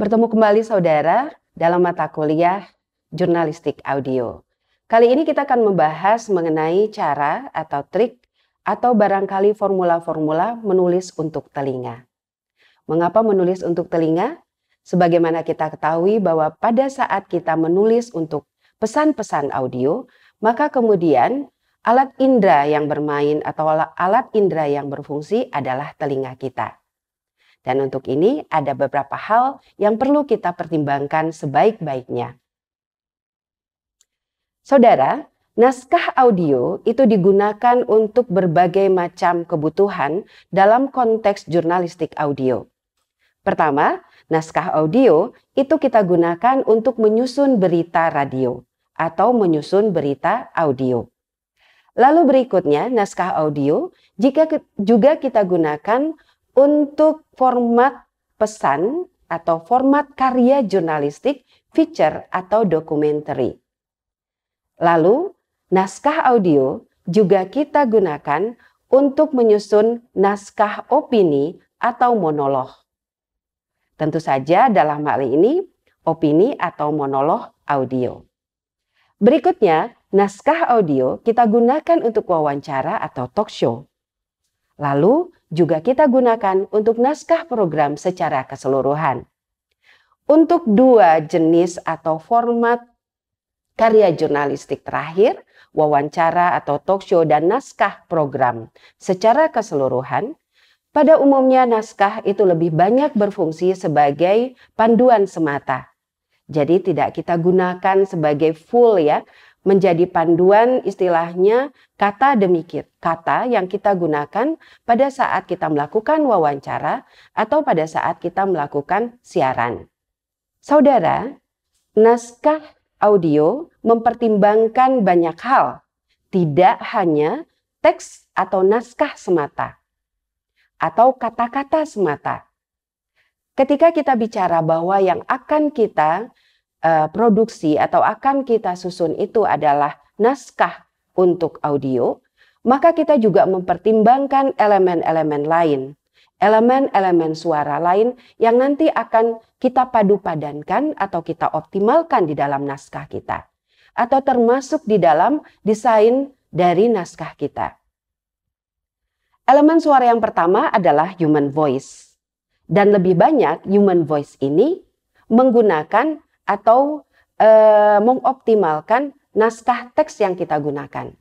Bertemu kembali saudara dalam mata kuliah jurnalistik audio. Kali ini kita akan membahas mengenai cara atau trik atau barangkali formula-formula menulis untuk telinga. Mengapa menulis untuk telinga? Sebagaimana kita ketahui bahwa pada saat kita menulis untuk pesan-pesan audio, maka kemudian alat indera yang bermain atau alat indera yang berfungsi adalah telinga kita. Dan untuk ini ada beberapa hal yang perlu kita pertimbangkan sebaik-baiknya. Saudara, naskah audio itu digunakan untuk berbagai macam kebutuhan dalam konteks jurnalistik audio. Pertama, naskah audio itu kita gunakan untuk menyusun berita radio atau menyusun berita audio. Lalu berikutnya naskah audio jika juga kita gunakan untuk format pesan atau format karya jurnalistik, feature atau dokumentari. Lalu, naskah audio juga kita gunakan untuk menyusun naskah opini atau monolog. Tentu saja dalam hal ini opini atau monolog audio. Berikutnya, naskah audio kita gunakan untuk wawancara atau talk show. Lalu juga kita gunakan untuk naskah program secara keseluruhan. Untuk dua jenis atau format karya jurnalistik terakhir, wawancara atau talk show dan naskah program secara keseluruhan, pada umumnya naskah itu lebih banyak berfungsi sebagai panduan semata. Jadi tidak kita gunakan sebagai full ya menjadi panduan istilahnya kata demi kata yang kita gunakan pada saat kita melakukan wawancara atau pada saat kita melakukan siaran. Saudara, naskah audio mempertimbangkan banyak hal, tidak hanya teks atau naskah semata atau kata-kata semata. Ketika kita bicara bahwa yang akan kita uh, produksi atau akan kita susun itu adalah naskah untuk audio, maka kita juga mempertimbangkan elemen-elemen lain, elemen-elemen suara lain yang nanti akan kita padu padankan atau kita optimalkan di dalam naskah kita atau termasuk di dalam desain dari naskah kita. Elemen suara yang pertama adalah human voice. Dan lebih banyak human voice ini menggunakan atau e, mengoptimalkan naskah teks yang kita gunakan.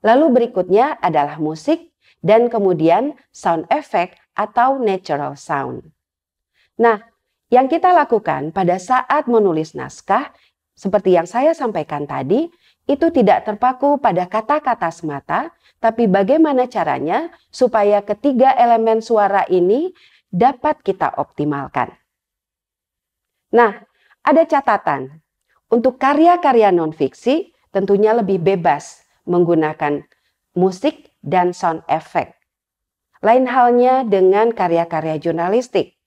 Lalu berikutnya adalah musik dan kemudian sound effect atau natural sound. Nah, yang kita lakukan pada saat menulis naskah seperti yang saya sampaikan tadi itu tidak terpaku pada kata-kata semata, tapi bagaimana caranya supaya ketiga elemen suara ini dapat kita optimalkan. Nah, ada catatan. Untuk karya-karya non-fiksi tentunya lebih bebas menggunakan musik dan sound effect. Lain halnya dengan karya-karya jurnalistik.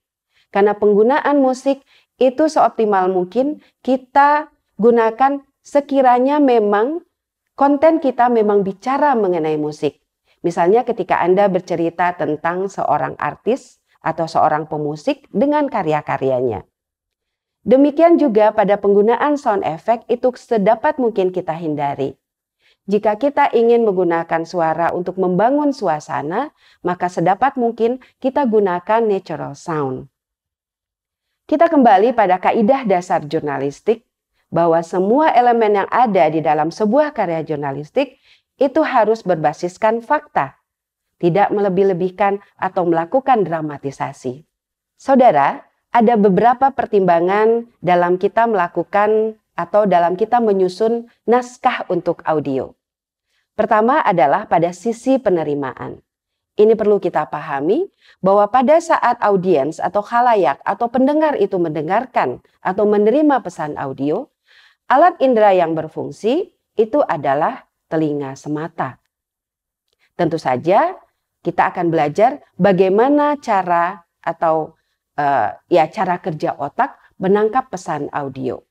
Karena penggunaan musik itu seoptimal mungkin kita gunakan sekiranya memang konten kita memang bicara mengenai musik. Misalnya ketika Anda bercerita tentang seorang artis atau seorang pemusik dengan karya-karyanya. Demikian juga pada penggunaan sound effect itu sedapat mungkin kita hindari. Jika kita ingin menggunakan suara untuk membangun suasana, maka sedapat mungkin kita gunakan natural sound. Kita kembali pada kaidah dasar jurnalistik bahwa semua elemen yang ada di dalam sebuah karya jurnalistik itu harus berbasiskan fakta, tidak melebih-lebihkan atau melakukan dramatisasi. Saudara, ada beberapa pertimbangan dalam kita melakukan atau dalam kita menyusun naskah untuk audio. Pertama adalah pada sisi penerimaan. Ini perlu kita pahami bahwa pada saat audiens atau khalayak atau pendengar itu mendengarkan atau menerima pesan audio, alat indera yang berfungsi itu adalah telinga semata. Tentu saja kita akan belajar bagaimana cara atau uh, ya cara kerja otak menangkap pesan audio.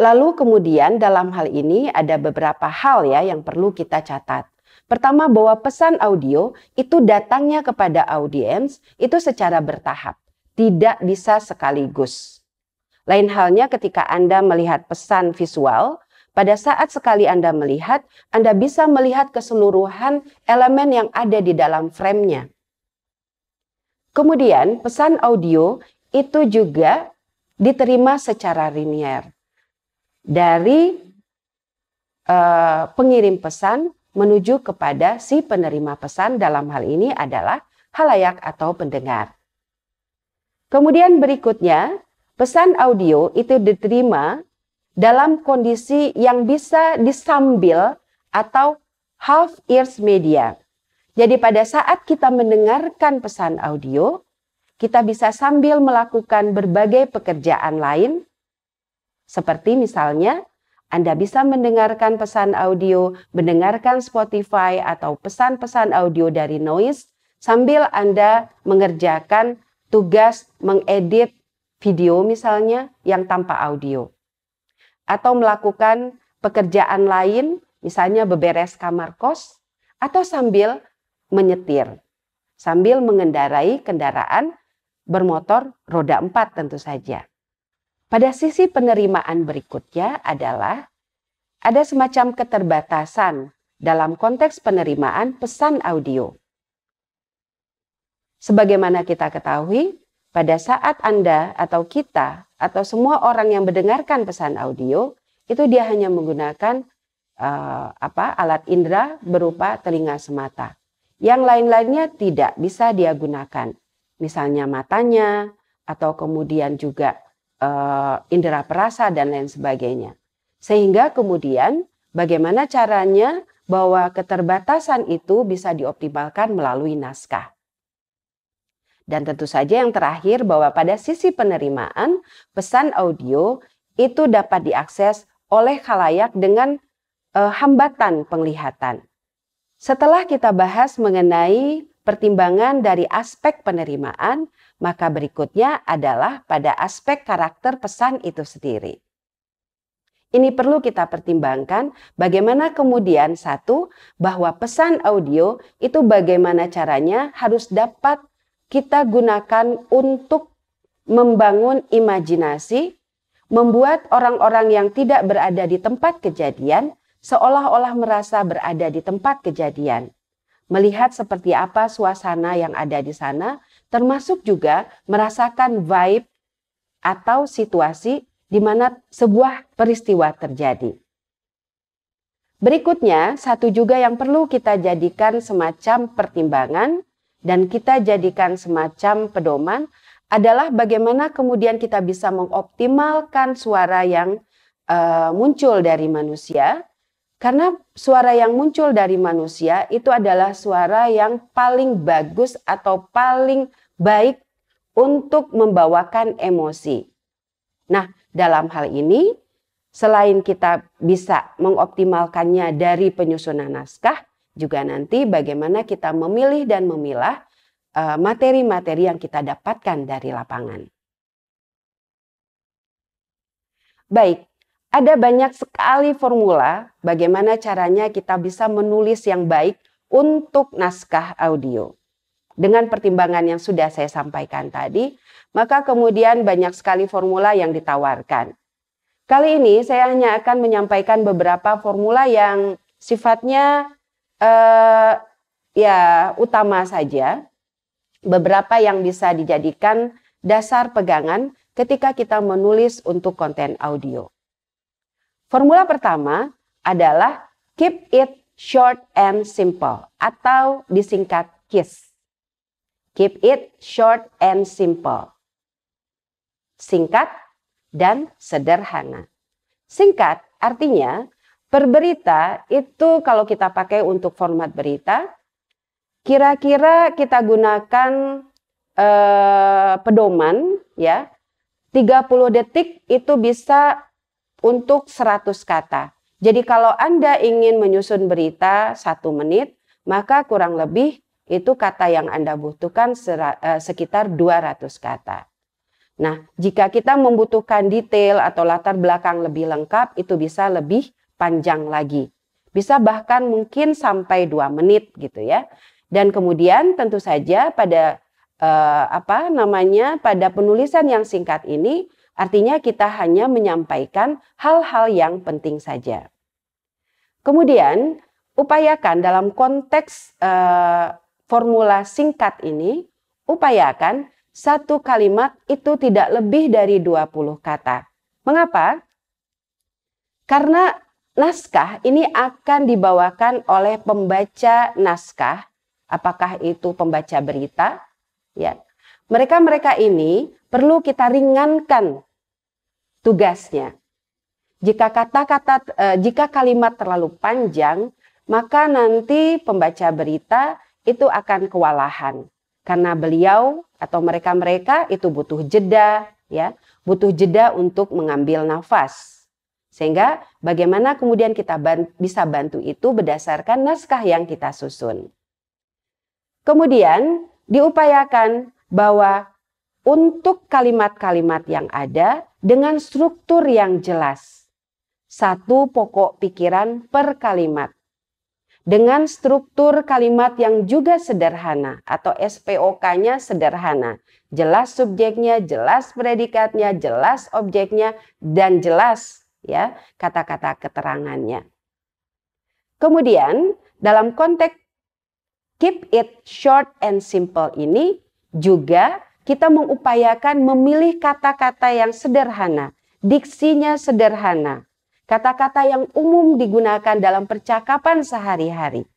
Lalu kemudian dalam hal ini ada beberapa hal ya yang perlu kita catat. Pertama bahwa pesan audio itu datangnya kepada audiens itu secara bertahap, tidak bisa sekaligus. Lain halnya ketika Anda melihat pesan visual, pada saat sekali Anda melihat, Anda bisa melihat keseluruhan elemen yang ada di dalam framenya. Kemudian pesan audio itu juga diterima secara linear dari eh, pengirim pesan menuju kepada si penerima pesan dalam hal ini adalah halayak atau pendengar. Kemudian berikutnya, pesan audio itu diterima dalam kondisi yang bisa disambil atau half ears media. Jadi pada saat kita mendengarkan pesan audio, kita bisa sambil melakukan berbagai pekerjaan lain, seperti misalnya Anda bisa mendengarkan pesan audio, mendengarkan Spotify atau pesan-pesan audio dari Noise sambil Anda mengerjakan tugas mengedit video misalnya yang tanpa audio. Atau melakukan pekerjaan lain, misalnya beberes kamar kos, atau sambil menyetir sambil mengendarai kendaraan bermotor roda empat tentu saja. Pada sisi penerimaan berikutnya adalah ada semacam keterbatasan dalam konteks penerimaan pesan audio. Sebagaimana kita ketahui, pada saat Anda atau kita atau semua orang yang mendengarkan pesan audio, itu dia hanya menggunakan uh, apa alat indera berupa telinga semata. Yang lain-lainnya tidak bisa dia gunakan. Misalnya matanya atau kemudian juga e, indera perasa dan lain sebagainya. Sehingga kemudian bagaimana caranya bahwa keterbatasan itu bisa dioptimalkan melalui naskah. Dan tentu saja yang terakhir bahwa pada sisi penerimaan, pesan audio itu dapat diakses oleh khalayak dengan e, hambatan penglihatan. Setelah kita bahas mengenai pertimbangan dari aspek penerimaan, maka berikutnya adalah pada aspek karakter pesan itu sendiri. Ini perlu kita pertimbangkan bagaimana kemudian satu bahwa pesan audio itu bagaimana caranya harus dapat kita gunakan untuk membangun imajinasi, membuat orang-orang yang tidak berada di tempat kejadian seolah-olah merasa berada di tempat kejadian, melihat seperti apa suasana yang ada di sana, termasuk juga merasakan vibe atau situasi di mana sebuah peristiwa terjadi. Berikutnya, satu juga yang perlu kita jadikan semacam pertimbangan dan kita jadikan semacam pedoman adalah bagaimana kemudian kita bisa mengoptimalkan suara yang uh, muncul dari manusia karena suara yang muncul dari manusia itu adalah suara yang paling bagus atau paling baik untuk membawakan emosi. Nah, dalam hal ini, selain kita bisa mengoptimalkannya dari penyusunan naskah, juga nanti bagaimana kita memilih dan memilah eh, materi-materi yang kita dapatkan dari lapangan. Baik, ada banyak sekali formula bagaimana caranya kita bisa menulis yang baik untuk naskah audio. Dengan pertimbangan yang sudah saya sampaikan tadi, maka kemudian banyak sekali formula yang ditawarkan. Kali ini saya hanya akan menyampaikan beberapa formula yang sifatnya eh, ya utama saja, beberapa yang bisa dijadikan dasar pegangan ketika kita menulis untuk konten audio. Formula pertama adalah keep it short and simple atau disingkat KISS. Keep it short and simple. Singkat dan sederhana. Singkat artinya perberita itu kalau kita pakai untuk format berita, kira-kira kita gunakan eh, pedoman ya. 30 detik itu bisa untuk 100 kata. Jadi kalau Anda ingin menyusun berita satu menit, maka kurang lebih itu kata yang Anda butuhkan eh, sekitar 200 kata. Nah, jika kita membutuhkan detail atau latar belakang lebih lengkap, itu bisa lebih panjang lagi. Bisa bahkan mungkin sampai dua menit gitu ya. Dan kemudian tentu saja pada eh, apa namanya pada penulisan yang singkat ini Artinya kita hanya menyampaikan hal-hal yang penting saja. Kemudian upayakan dalam konteks eh, formula singkat ini, upayakan satu kalimat itu tidak lebih dari 20 kata. Mengapa? Karena naskah ini akan dibawakan oleh pembaca naskah, apakah itu pembaca berita, ya. Mereka-mereka ini perlu kita ringankan tugasnya. Jika kata-kata eh, jika kalimat terlalu panjang, maka nanti pembaca berita itu akan kewalahan karena beliau atau mereka-mereka itu butuh jeda ya, butuh jeda untuk mengambil nafas. Sehingga bagaimana kemudian kita bisa bantu itu berdasarkan naskah yang kita susun. Kemudian diupayakan bahwa untuk kalimat-kalimat yang ada dengan struktur yang jelas. Satu pokok pikiran per kalimat. Dengan struktur kalimat yang juga sederhana atau SPOK-nya sederhana. Jelas subjeknya, jelas predikatnya, jelas objeknya, dan jelas ya kata-kata keterangannya. Kemudian dalam konteks keep it short and simple ini juga kita mengupayakan memilih kata-kata yang sederhana, diksinya sederhana, kata-kata yang umum digunakan dalam percakapan sehari-hari.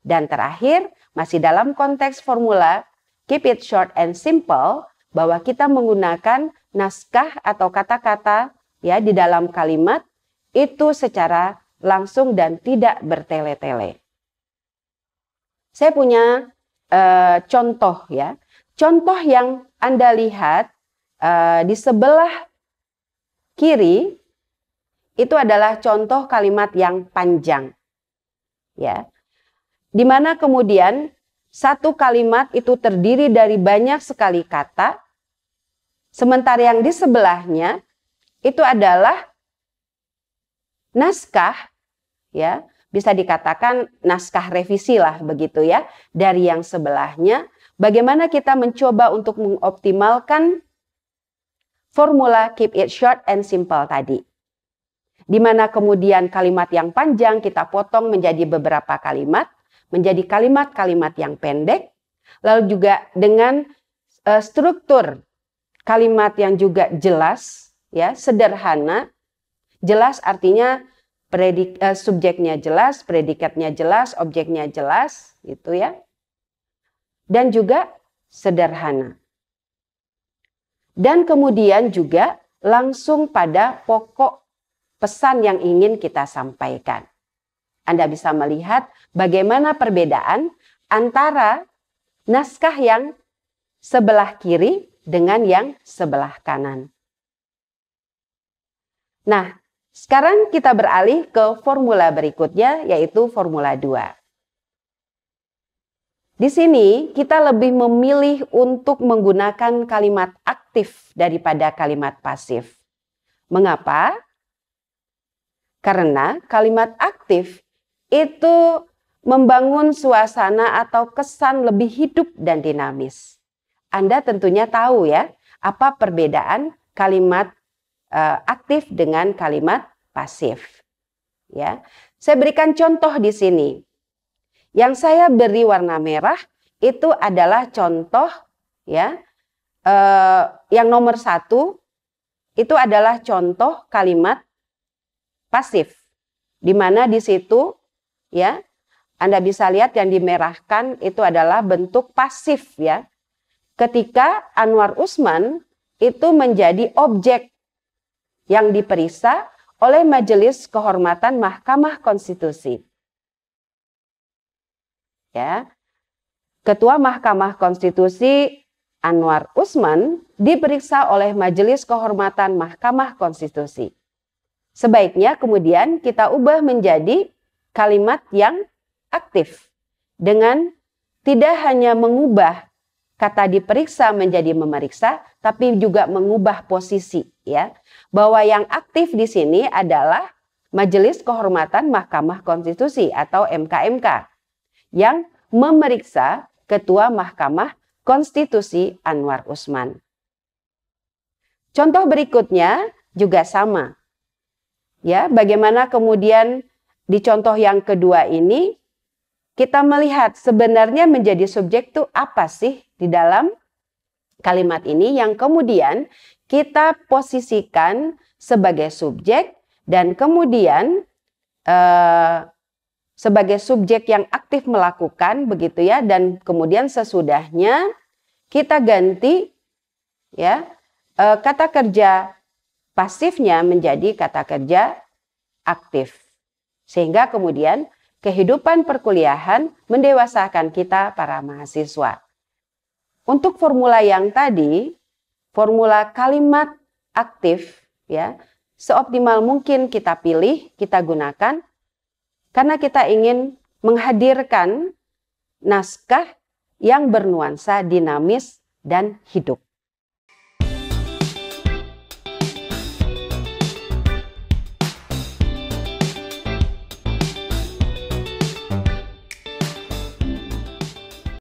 Dan terakhir, masih dalam konteks formula, keep it short and simple, bahwa kita menggunakan naskah atau kata-kata ya di dalam kalimat itu secara langsung dan tidak bertele-tele. Saya punya e, contoh ya, contoh yang anda lihat uh, di sebelah kiri itu adalah contoh kalimat yang panjang. Ya. Di mana kemudian satu kalimat itu terdiri dari banyak sekali kata. Sementara yang di sebelahnya itu adalah naskah ya, bisa dikatakan naskah revisi lah begitu ya dari yang sebelahnya Bagaimana kita mencoba untuk mengoptimalkan formula keep it short and simple tadi. Di mana kemudian kalimat yang panjang kita potong menjadi beberapa kalimat, menjadi kalimat-kalimat yang pendek, lalu juga dengan e, struktur kalimat yang juga jelas, ya sederhana. Jelas artinya predik, e, subjeknya jelas, predikatnya jelas, objeknya jelas, gitu ya dan juga sederhana. Dan kemudian juga langsung pada pokok pesan yang ingin kita sampaikan. Anda bisa melihat bagaimana perbedaan antara naskah yang sebelah kiri dengan yang sebelah kanan. Nah, sekarang kita beralih ke formula berikutnya yaitu formula 2. Di sini kita lebih memilih untuk menggunakan kalimat aktif daripada kalimat pasif. Mengapa? Karena kalimat aktif itu membangun suasana atau kesan lebih hidup dan dinamis. Anda tentunya tahu ya, apa perbedaan kalimat eh, aktif dengan kalimat pasif. Ya. Saya berikan contoh di sini. Yang saya beri warna merah itu adalah contoh ya eh, yang nomor satu itu adalah contoh kalimat pasif di mana di situ ya Anda bisa lihat yang dimerahkan itu adalah bentuk pasif ya ketika Anwar Usman itu menjadi objek yang diperiksa oleh Majelis Kehormatan Mahkamah Konstitusi ya. Ketua Mahkamah Konstitusi Anwar Usman diperiksa oleh Majelis Kehormatan Mahkamah Konstitusi. Sebaiknya kemudian kita ubah menjadi kalimat yang aktif dengan tidak hanya mengubah kata diperiksa menjadi memeriksa, tapi juga mengubah posisi ya. Bahwa yang aktif di sini adalah Majelis Kehormatan Mahkamah Konstitusi atau MKMK yang memeriksa Ketua Mahkamah Konstitusi Anwar Usman. Contoh berikutnya juga sama. Ya, bagaimana kemudian di contoh yang kedua ini kita melihat sebenarnya menjadi subjek itu apa sih di dalam kalimat ini yang kemudian kita posisikan sebagai subjek dan kemudian eh, sebagai subjek yang aktif melakukan begitu ya dan kemudian sesudahnya kita ganti ya eh, kata kerja pasifnya menjadi kata kerja aktif sehingga kemudian kehidupan perkuliahan mendewasakan kita para mahasiswa. Untuk formula yang tadi, formula kalimat aktif ya, seoptimal mungkin kita pilih, kita gunakan karena kita ingin menghadirkan naskah yang bernuansa dinamis dan hidup.